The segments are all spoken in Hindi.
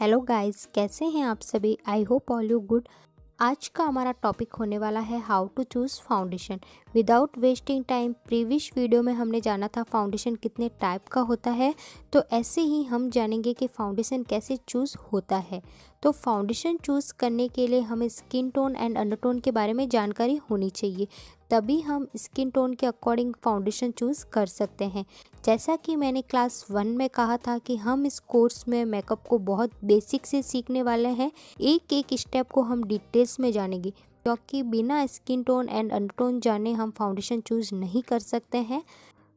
हेलो गाइस कैसे हैं आप सभी I hope all you good आज का हमारा टॉपिक होने वाला है how to choose foundation without wasting time previous video में हमने जाना था फाउंडेशन कितने टाइप का होता है तो ऐसे ही हम जानेंगे कि फाउंडेशन कैसे चूज़ होता है तो फाउंडेशन चूज़ करने के लिए हमें स्किन टोन एंड अंडरटोन के बारे में जानकारी होनी चाहिए तभी हम स्किन टोन के अकॉर्डिंग फाउंडेशन चूज़ कर सकते हैं जैसा कि मैंने क्लास वन में कहा था कि हम इस कोर्स में मेकअप को बहुत बेसिक से सीखने वाले हैं एक एक स्टेप को हम डिटेल्स में जानेंगे क्योंकि बिना स्किन टोन एंड अंडरटोन जाने हम फाउंडेशन चूज़ नहीं कर सकते हैं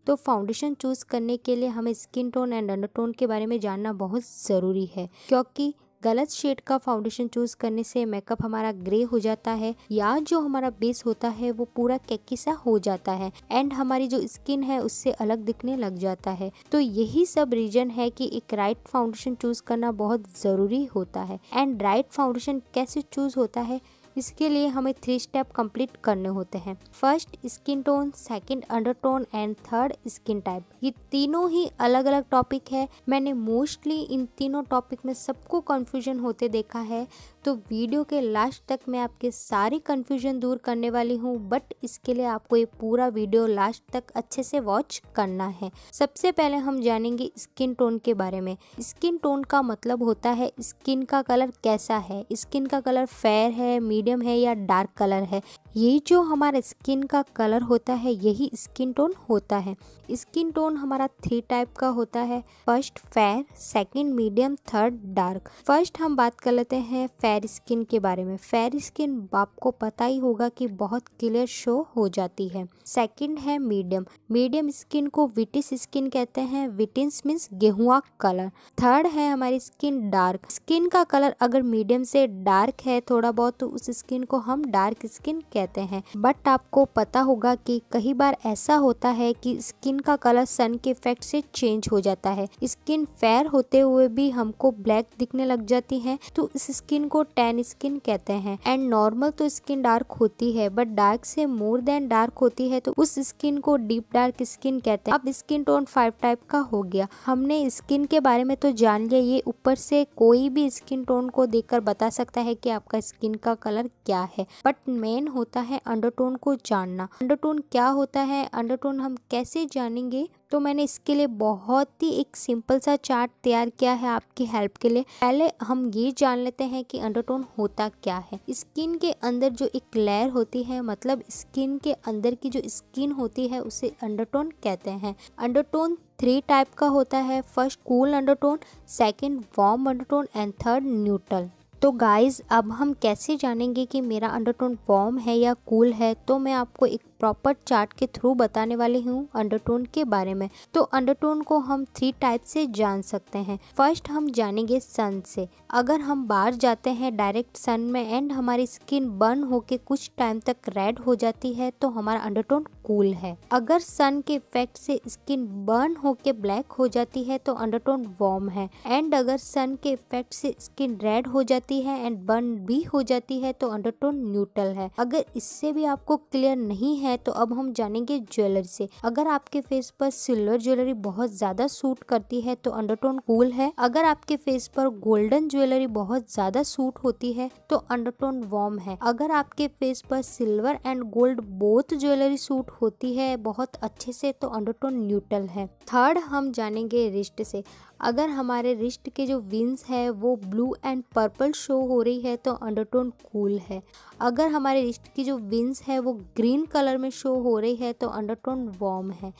तो फाउंडेशन चूज़ करने के लिए हमें स्किन टोन एंड अंडरटोन के बारे में जानना बहुत ज़रूरी है क्योंकि गलत शेड का फाउंडेशन चूज़ करने से मेकअप हमारा ग्रे हो जाता है या जो हमारा बेस होता है वो पूरा कैकी सा हो जाता है एंड हमारी जो स्किन है उससे अलग दिखने लग जाता है तो यही सब रीजन है कि एक राइट फाउंडेशन चूज़ करना बहुत ज़रूरी होता है एंड राइट फाउंडेशन कैसे चूज़ होता है इसके लिए हमें थ्री स्टेप कंप्लीट करने होते हैं first skin tone second undertone and third skin type ये तीनों ही अलग अलग टॉपिक है मैंने मोस्टली इन तीनों टॉपिक में सबको कन्फ्यूजन होते देखा है तो वीडियो के लास्ट तक मैं आपके सारी कन्फ्यूजन दूर करने वाली हूँ बट इसके लिए आपको ये पूरा वीडियो लास्ट तक अच्छे से वॉच करना है सबसे पहले हम जानेंगे स्किन टोन के बारे में स्किन टोन का मतलब होता है स्किन का कलर कैसा है स्किन का कलर फेयर है मीडियम मीडियम है या डार्क कलर है ये जो हमारा स्किन का कलर होता है यही स्किन टोन होता है स्किन टोन हमारा थ्री टाइप का होता है first fair second medium third dark first हम बात कर लेते हैं फेयर स्किन के बारे में फेयर स्किन आपको पता ही होगा कि बहुत क्लियर शो हो जाती है सेकंड है मीडियम मीडियम स्किन को विटिस स्किन कहते हैं विटिस मीन्स गेहुआ कलर थर्ड है हमारी स्किन डार्क स्किन का कलर अगर मीडियम से डार्क है थोड़ा बहुत तो उस स्किन को हम डार्क स्किन कहते हैं बट आपको पता होगा कि कई बार ऐसा होता है कि स्किन का कलर सन के इफेक्ट से चेंज हो जाता है स्किन फेयर होते हुए भी हमको ब्लैक दिखने लग जाती है तो इस स्किन को टैन स्किन कहते हैं एंड नॉर्मल तो स्किन डार्क होती है बट डार्क से मोर देन डार्क होती है तो उस स्किन को डीप डार्क स्किन कहते हैं अब स्किन टोन फाइव टाइप का हो गया हमने स्किन के बारे में तो जान लिया ये ऊपर से कोई भी स्किन टोन को देखकर बता सकता है कि आपका स्किन का कलर क्या है बट मेन होता होता है अंडरटोन को जानना अंडरटोन क्या होता है अंडरटोन हम कैसे जानेंगे तो मैंने इसके लिए बहुत ही एक सिंपल सा चार्ट तैयार किया है आपकी हेल्प के लिए पहले हम ये जान लेते हैं कि अंडरटोन होता क्या है स्किन के अंदर जो एक लेयर होती है मतलब स्किन के अंदर की जो स्किन होती है उसे अंडरटोन कहते हैं अंडरटोन थ्री टाइप का होता है first cool undertone second warm undertone and third neutral तो गाइस अब हम कैसे जानेंगे कि मेरा अंडरटोन वॉर्म है या कूल है तो मैं आपको एक प्रॉपर चार्ट के थ्रू बताने वाली हूँ अंडरटोन के बारे में तो अंडरटोन को हम थ्री टाइप से जान सकते हैं फर्स्ट हम जानेंगे सन से अगर हम बाहर जाते हैं डायरेक्ट सन में एंड हमारी स्किन बर्न होके कुछ टाइम तक रेड हो जाती है तो हमारा अंडरटोन कूल है अगर सन के इफेक्ट से स्किन बर्न होके ब्लैक हो जाती है तो अंडरटोन वार्म है एंड अगर सन के इफेक्ट से स्किन रेड हो जाती है एंड बर्न भी हो जाती है तो अंडरटोन न्यूट्रल है अगर इससे भी आपको क्लियर नहीं है है तो अब हम जानेंगे ज्वेलरी से अगर आपके फेस पर सिल्वर ज्वेलरी बहुत ज्यादा सूट करती है तो अंडरटोन कूल है अगर आपके फेस पर गोल्डन ज्वेलरी बहुत ज्यादा सूट होती है तो अंडरटोन वार्म है अगर आपके फेस पर silver and gold both jewellery suit होती है बहुत अच्छे से तो अंडरटोन न्यूट्रल है थर्ड हम जानेंगे रिस्ट से अगर हमारे रिस्ट के जो विंस है वो ब्लू एंड पर्पल शो हो रही है तो अंडरटोन कूल है अगर हमारे रिस्ट की जो विंस है वो ग्रीन कलर में शो हो रही है तो अंडरटोन वॉर्म है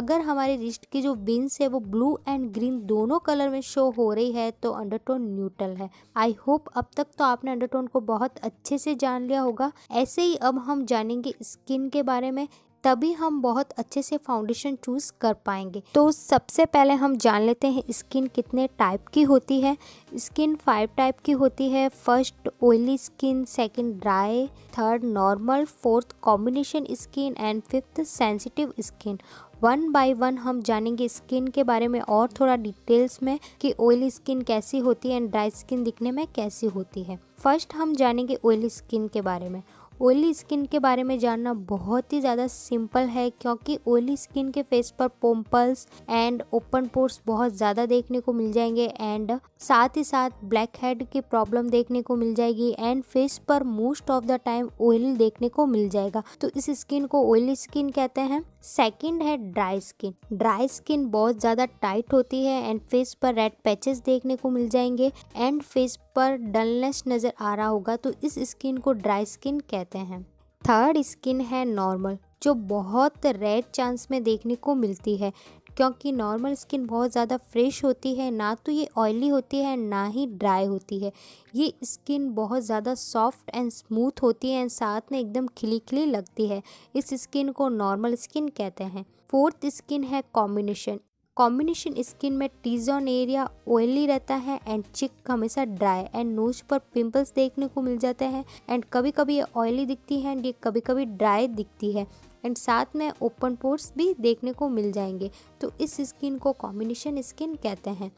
अगर हमारे रिस्ट की जो बीन्स है वो ब्लू एंड ग्रीन दोनों कलर में शो हो रही है तो अंडरटोन न्यूट्रल है आई होप अब तक तो आपने अंडरटोन को बहुत अच्छे से जान लिया होगा ऐसे ही अब हम जानेंगे स्किन के बारे में तभी हम बहुत अच्छे से फाउंडेशन चूज़ कर पाएंगे तो सबसे पहले हम जान लेते हैं स्किन कितने टाइप की होती है स्किन फाइव टाइप की होती है first oily skin second dry third normal fourth combination skin and fifth sensitive skin one by one हम जानेंगे स्किन के बारे में और थोड़ा डिटेल्स में कि ऑयली स्किन कैसी होती है एंड ड्राई स्किन दिखने में कैसी होती है फर्स्ट हम जानेंगे ऑयली स्किन के बारे में ऑयली स्किन के बारे में जानना बहुत ही ज़्यादा सिंपल है क्योंकि ऑयली स्किन के फेस पर पोम्पल्स एंड ओपन पोर्स बहुत ज़्यादा देखने को मिल जाएंगे एंड साथ ही साथ ब्लैक हेड की प्रॉब्लम देखने को मिल जाएगी एंड फेस पर most of the time oil देखने को मिल जाएगा तो इस स्किन को ऑयली स्किन कहते हैं सेकेंड है ड्राई स्किन ड्राई स्किन बहुत ज़्यादा टाइट होती है एंड फेस पर रेड पैचेस देखने को मिल जाएंगे एंड फेस पर डलनेस नज़र आ रहा होगा तो इस स्किन को ड्राई स्किन कहते हैं करते हैं थर्ड स्किन है नॉर्मल जो बहुत रेड चांस में देखने को मिलती है क्योंकि नॉर्मल स्किन बहुत ज़्यादा फ्रेश होती है ना तो ये ऑयली होती है ना ही ड्राई होती है ये स्किन बहुत ज़्यादा सॉफ्ट एंड स्मूथ होती है एंड साथ में एकदम खिली खिली लगती है इस स्किन को नॉर्मल स्किन कहते हैं फोर्थ स्किन है कॉम्बिनेशन कॉम्बिनेशन स्किन में टीजॉन एरिया ऑयली रहता है एंड चिक हमेशा ड्राई एंड नोज पर पिंपल्स देखने को मिल जाते हैं एंड कभी कभी ये ऑयली दिखती है एंड ये कभी कभी ड्राई दिखती है एंड साथ में ओपन पोर्ट्स भी देखने को मिल जाएंगे तो इस स्किन को कॉम्बिनेशन स्किन कहते हैं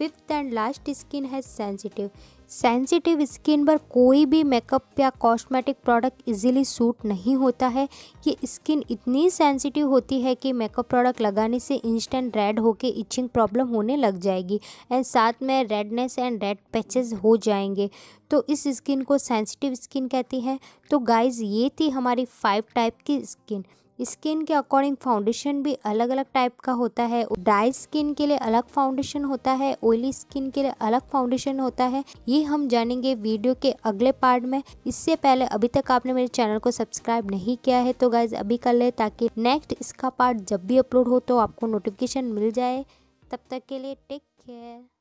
फिफ्थ एंड लास्ट स्किन है सेंसिटिव सेंसिटिव स्किन पर कोई भी मेकअप या कॉस्मेटिक प्रोडक्ट इजीली सूट नहीं होता है ये स्किन इतनी सेंसिटिव होती है कि मेकअप प्रोडक्ट लगाने से इंस्टेंट रेड होके इचिंग प्रॉब्लम होने लग जाएगी एंड साथ में रेडनेस एंड रेड पैचेस हो जाएंगे तो इस स्किन को सेंसिटिव स्किन कहती है तो गाइज़ ये थी हमारी फाइव टाइप की स्किन स्किन के अकॉर्डिंग फाउंडेशन भी अलग अलग टाइप का होता है ड्राई स्किन के लिए अलग फाउंडेशन होता है ऑयली स्किन के लिए अलग फाउंडेशन होता है ये हम जानेंगे वीडियो के अगले पार्ट में इससे पहले अभी तक आपने मेरे चैनल को सब्सक्राइब नहीं किया है तो गाइज अभी कर ले ताकि नेक्स्ट इसका पार्ट जब भी अपलोड हो तो आपको नोटिफिकेशन मिल जाए तब तक के लिए टेक केयर